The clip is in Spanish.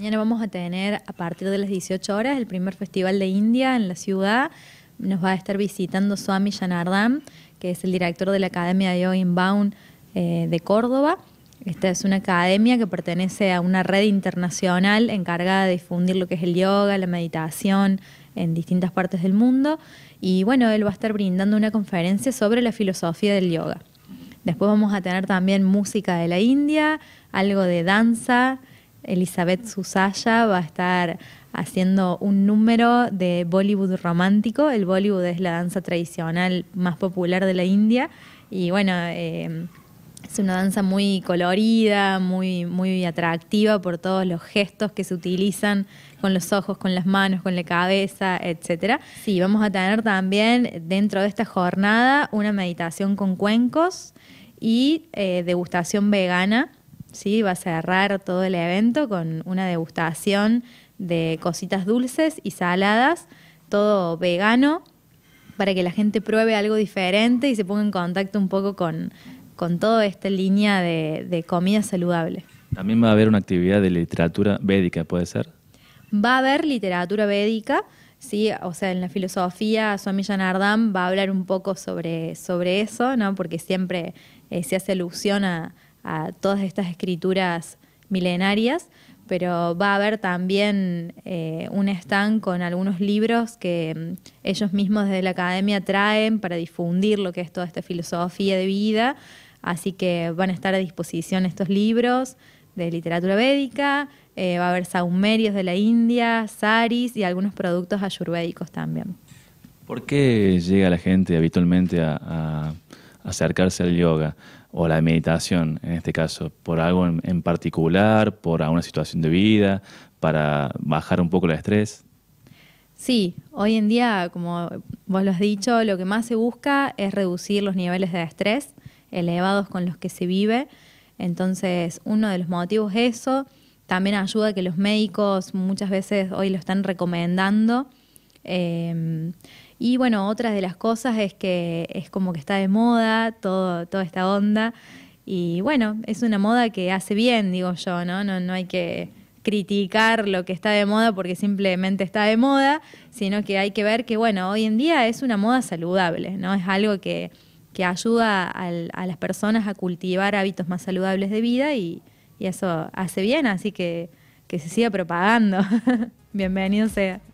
Mañana vamos a tener a partir de las 18 horas el primer festival de India en la ciudad. Nos va a estar visitando Swami Janardam, que es el director de la Academia de Yoga Inbound eh, de Córdoba. Esta es una academia que pertenece a una red internacional encargada de difundir lo que es el yoga, la meditación en distintas partes del mundo. Y bueno, él va a estar brindando una conferencia sobre la filosofía del yoga. Después vamos a tener también música de la India, algo de danza, Elizabeth Susaya va a estar haciendo un número de Bollywood romántico. El Bollywood es la danza tradicional más popular de la India y bueno, eh, es una danza muy colorida, muy, muy atractiva por todos los gestos que se utilizan con los ojos, con las manos, con la cabeza, etc. Sí, vamos a tener también dentro de esta jornada una meditación con cuencos y eh, degustación vegana ¿sí? Va a cerrar todo el evento con una degustación de cositas dulces y saladas, todo vegano, para que la gente pruebe algo diferente y se ponga en contacto un poco con, toda esta línea de, comida saludable. También va a haber una actividad de literatura védica, ¿puede ser? Va a haber literatura védica, sí, o sea, en la filosofía, Swami Janardam va a hablar un poco sobre, eso, ¿no? Porque siempre eh, se hace alusión a, a todas estas escrituras milenarias, pero va a haber también eh, un stand con algunos libros que mm, ellos mismos desde la academia traen para difundir lo que es toda esta filosofía de vida. Así que van a estar a disposición estos libros de literatura védica, eh, va a haber saumerios de la India, saris y algunos productos ayurvédicos también. ¿Por qué llega la gente habitualmente a acercarse al yoga o la meditación, en este caso, por algo en, particular, por alguna situación de vida, para bajar un poco el estrés? Sí, hoy en día, como vos lo has dicho, lo que más se busca es reducir los niveles de estrés elevados con los que se vive. Entonces, uno de los motivos es eso. También ayuda que los médicos muchas veces hoy lo están recomendando. Em, y bueno, otra de las cosas es que es como que está de moda todo, toda esta onda. Y bueno, es una moda que hace bien, digo yo, ¿no? No, no hay que criticar lo que está de moda porque simplemente está de moda, sino que hay que ver que, bueno, hoy en día es una moda saludable, ¿no? Es algo que, que ayuda a las personas a cultivar hábitos más saludables de vida y, y eso hace bien, así que que se siga propagando. Bienvenido sea.